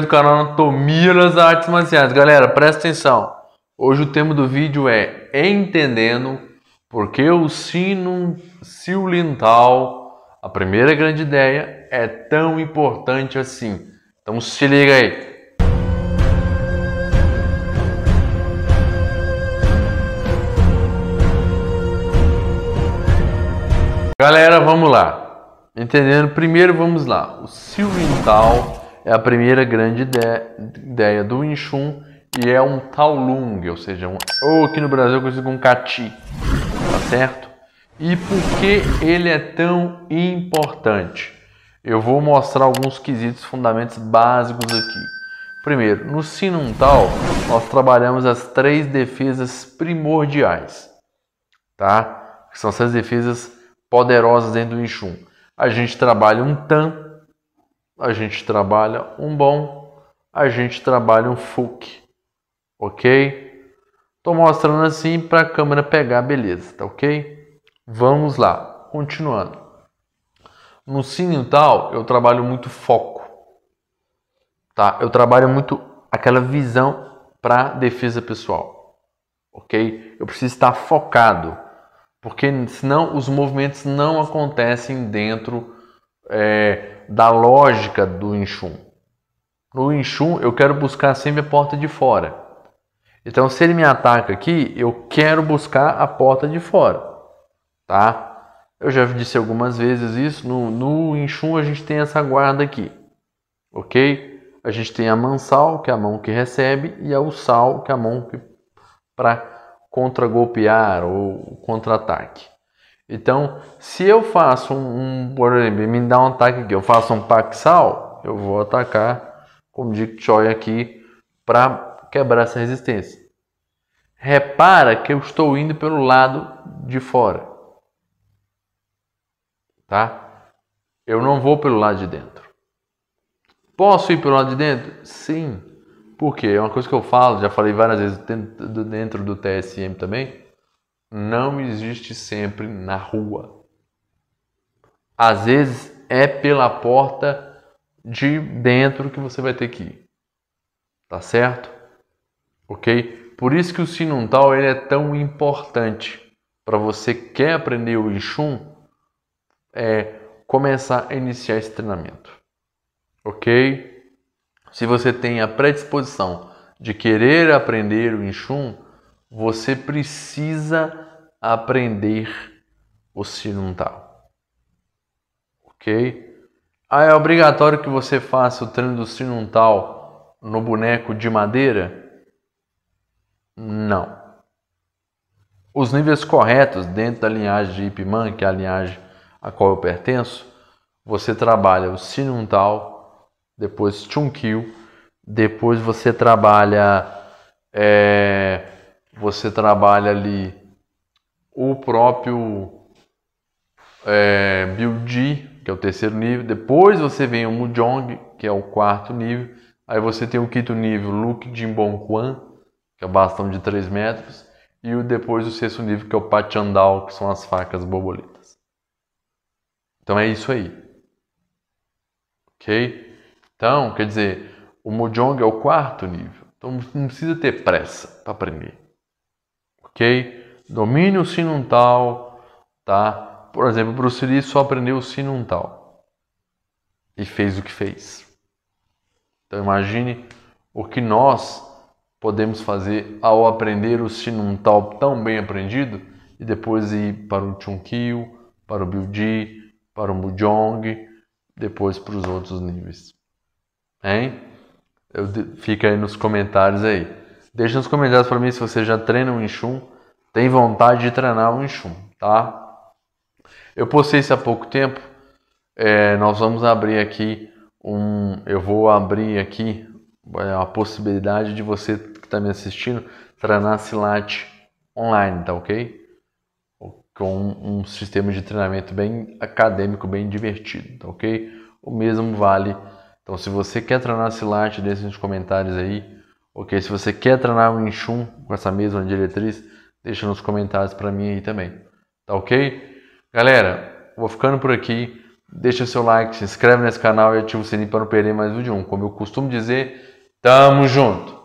do canal Anatomia das Artes Marciais. Galera, presta atenção. Hoje o tema do vídeo é Entendendo por que o sino a primeira grande ideia, é tão importante assim. Então se liga aí. Galera, vamos lá. Entendendo? Primeiro, vamos lá. O silental é a primeira grande ideia do Wing e é um Taolung, ou seja, um, ou aqui no Brasil é consigo um Cati, tá certo? E por que ele é tão importante? Eu vou mostrar alguns quesitos, fundamentos básicos aqui. Primeiro, no Sinum Tao, nós trabalhamos as três defesas primordiais, tá? Que são essas defesas poderosas dentro do Inchun. A gente trabalha um Tan, a gente trabalha um bom, a gente trabalha um FUC, ok? Estou mostrando assim para a câmera pegar, beleza, tá ok? Vamos lá, continuando. No sino tal, eu trabalho muito foco, tá? Eu trabalho muito aquela visão para defesa pessoal, ok? Eu preciso estar focado, porque senão os movimentos não acontecem dentro é, da lógica do Inchum. No Inchum, eu quero buscar sempre a porta de fora. Então, se ele me ataca aqui, eu quero buscar a porta de fora, tá? Eu já disse algumas vezes isso. No, no Inchum, a gente tem essa guarda aqui, ok? A gente tem a mansal, que é a mão que recebe, e a usal, que é a mão para contra-golpear ou contra-ataque. Então, se eu faço um, um por exemplo, me dá um ataque aqui, eu faço um paxal, eu vou atacar com o Dick Choi aqui para quebrar essa resistência. Repara que eu estou indo pelo lado de fora. Tá? Eu não vou pelo lado de dentro. Posso ir pelo lado de dentro? Sim. Porque é uma coisa que eu falo, já falei várias vezes dentro do TSM também não existe sempre na rua. Às vezes é pela porta de dentro que você vai ter que ir. Tá certo? OK? Por isso que o sinuntal ele é tão importante para você que quer aprender o Ixum, é começar a iniciar esse treinamento. OK? Se você tem a predisposição de querer aprender o Ixum, você precisa aprender o sinuntal, Ok? Ah, é obrigatório que você faça o treino do sinuntal no boneco de madeira? Não. Os níveis corretos dentro da linhagem de Ipman, que é a linhagem a qual eu pertenço, você trabalha o sinuntal, depois chunkyu, depois você trabalha é você trabalha ali o próprio é, que é o terceiro nível, depois você vem o Mujong, que é o quarto nível, aí você tem o quinto nível, Luke Jimbon Kwan, que é o bastão de 3 metros, e o, depois o sexto nível, que é o Pachandal, que são as facas borboletas. Então é isso aí. Ok? Então, quer dizer, o Mujong é o quarto nível. Então não precisa ter pressa para aprender ok? Domine o sino tá? Por exemplo, Bruce Lee só aprendeu o sino e fez o que fez. Então imagine o que nós podemos fazer ao aprender o sino tão bem aprendido e depois ir para o Chunkyu, para o Byuji, para o Mujong, depois para os outros níveis. Hein? Eu, fica aí nos comentários aí. Deixa nos comentários para mim se você já treina um Inchum, tem vontade de treinar um Inchum, tá? Eu postei isso há pouco tempo. É, nós vamos abrir aqui um. Eu vou abrir aqui é, a possibilidade de você que está me assistindo treinar Silat online, tá ok? Com um sistema de treinamento bem acadêmico, bem divertido, tá ok? O mesmo vale. Então, se você quer treinar Silat, deixe nos comentários aí Ok, se você quer treinar o Inchum com essa mesma diretriz, deixa nos comentários para mim aí também. Tá ok? Galera, vou ficando por aqui. Deixa seu like, se inscreve nesse canal e ativa o sininho para não perder mais vídeo. Como eu costumo dizer, tamo junto!